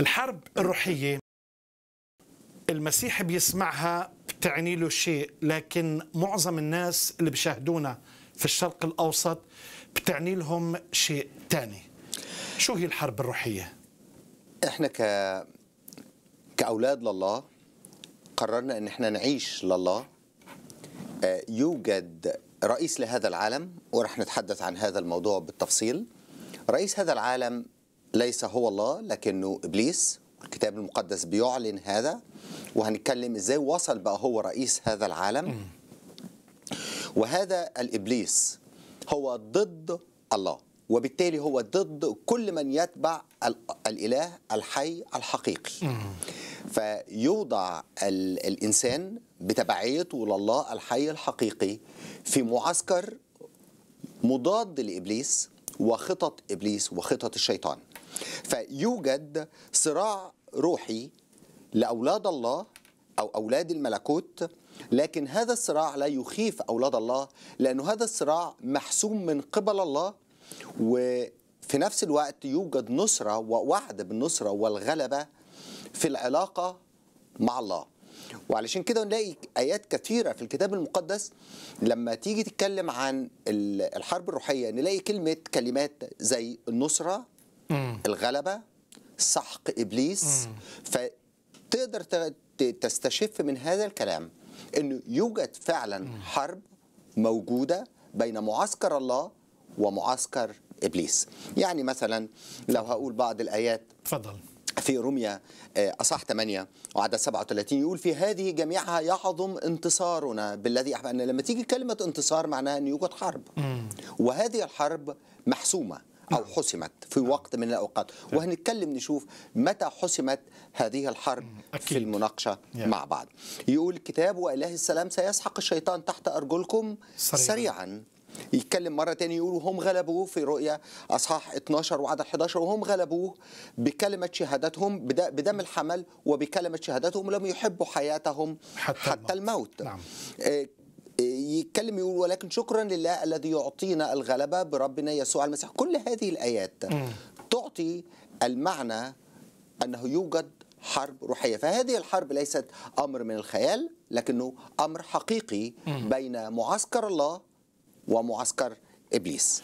الحرب الروحية المسيح بيسمعها بتعني له شيء لكن معظم الناس اللي بيشاهدونا في الشرق الأوسط بتعني لهم شيء تاني شو هي الحرب الروحية؟ احنا ك... كأولاد لله قررنا ان احنا نعيش لله آه، يوجد رئيس لهذا العالم ورح نتحدث عن هذا الموضوع بالتفصيل رئيس هذا العالم ليس هو الله لكنه إبليس الكتاب المقدس بيعلن هذا وهنتكلم إزاي وصل بقى هو رئيس هذا العالم وهذا الإبليس هو ضد الله وبالتالي هو ضد كل من يتبع الإله الحي الحقيقي فيوضع الإنسان بتبعيته لله الحي الحقيقي في معسكر مضاد لإبليس وخطط إبليس وخطط الشيطان فيوجد صراع روحي لأولاد الله أو أولاد الملكوت لكن هذا الصراع لا يخيف أولاد الله لأن هذا الصراع محسوم من قبل الله وفي نفس الوقت يوجد نصرة ووعد بالنصرة والغلبة في العلاقة مع الله وعلشان كده نلاقي آيات كثيرة في الكتاب المقدس لما تيجي تتكلم عن الحرب الروحية نلاقي كلمة كلمات زي النصرة مم. الغلبه سحق ابليس مم. فتقدر تستشف من هذا الكلام انه يوجد فعلا مم. حرب موجوده بين معسكر الله ومعسكر ابليس يعني مثلا لو هقول بعض الايات تفضل في روميا آه، أصح 8 وعدد 37 يقول في هذه جميعها يعظم انتصارنا بالذي أحب لما تيجي كلمة انتصار معناها أن يوجد حرب وهذه الحرب محسومة أو حسمت في نعم. وقت من الأوقات نعم. وهنتكلم نشوف متى حسمت هذه الحرب أكيد. في المناقشة مع بعض يقول الكتاب وإله السلام سيسحق الشيطان تحت أرجلكم سريعا, سريعاً. يتكلم مرة تانية يقول وهم غلبوه في رؤية أصحاح 12 وعدد 11 وهم غلبوه بكلمة شهادتهم بدم الحمل وبكلمة شهادتهم لم يحبوا حياتهم حتى, حتى الموت, الموت. نعم. آه، يتكلم يقول ولكن شكرا لله الذي يعطينا الغلبة بربنا يسوع المسيح كل هذه الآيات تعطي المعنى أنه يوجد حرب روحية فهذه الحرب ليست أمر من الخيال لكنه أمر حقيقي بين معسكر الله ومعسكر إبليس